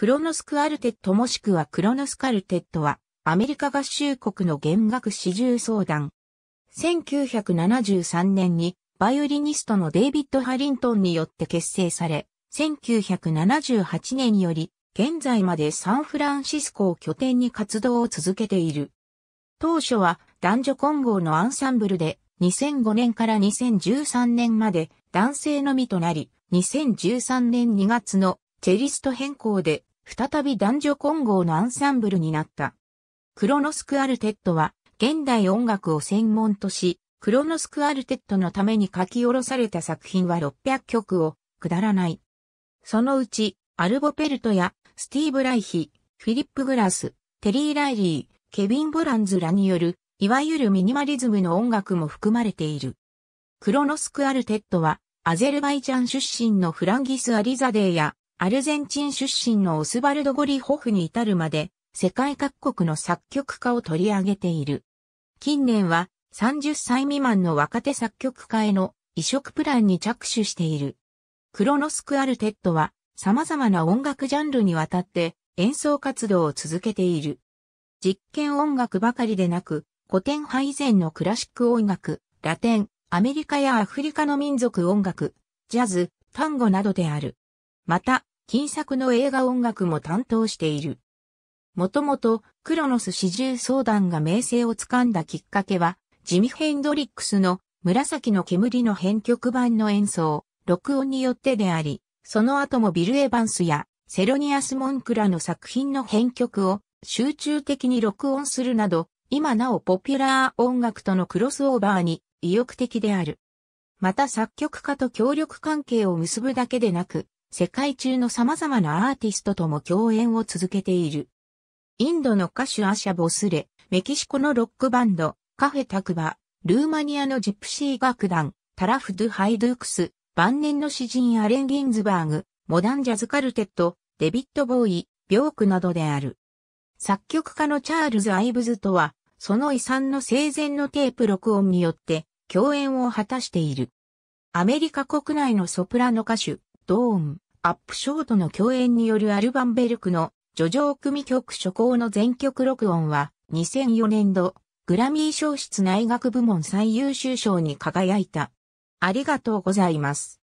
クロノスクアルテットもしくはクロノスカルテットは、アメリカ合衆国の弦楽四重奏団。1973年に、バイオリニストのデイビッド・ハリントンによって結成され、1978年より、現在までサンフランシスコを拠点に活動を続けている。当初は男女混合のアンサンブルで、2005年から2013年まで男性のみとなり、2013年2月のチェリスト変更で再び男女混合のアンサンブルになった。クロノスクアルテットは、現代音楽を専門とし、クロノスクアルテットのために書き下ろされた作品は600曲をくだらない。そのうち、アルボペルトやスティーブ・ライヒ、フィリップ・グラス、テリー・ライリー、ケビン・ボランズらによる、いわゆるミニマリズムの音楽も含まれている。クロノスクアルテットは、アゼルバイジャン出身のフランギス・アリザデーや、アルゼンチン出身のオスバルド・ゴリホフに至るまで、世界各国の作曲家を取り上げている。近年は30歳未満の若手作曲家への移植プランに着手している。クロノスクアルテッドは様々な音楽ジャンルにわたって演奏活動を続けている。実験音楽ばかりでなく、古典派以前のクラシック音楽、ラテン、アメリカやアフリカの民族音楽、ジャズ、タンゴなどである。また、近作の映画音楽も担当している。もともと、クロノス四重相談が名声をつかんだきっかけは、ジミ・ヘンドリックスの紫の煙の編曲版の演奏、録音によってであり、その後もビル・エヴァンスやセロニアス・モンクラの作品の編曲を集中的に録音するなど、今なおポピュラー音楽とのクロスオーバーに意欲的である。また作曲家と協力関係を結ぶだけでなく、世界中の様々なアーティストとも共演を続けている。インドの歌手アシャ・ボスレ、メキシコのロックバンド、カフェ・タクバ、ルーマニアのジプシー楽団、タラフ・ドゥ・ハイドゥクス、晩年の詩人アレン・ギンズバーグ、モダンジャズカルテット、デビット・ボーイ、ビョークなどである。作曲家のチャールズ・アイブズとは、その遺産の生前のテープ録音によって共演を果たしている。アメリカ国内のソプラノ歌手、ドーン、アップショートの共演によるアルバンベルクの叙情組曲初行の全曲録音は2004年度グラミー賞室内学部門最優秀賞に輝いた。ありがとうございます。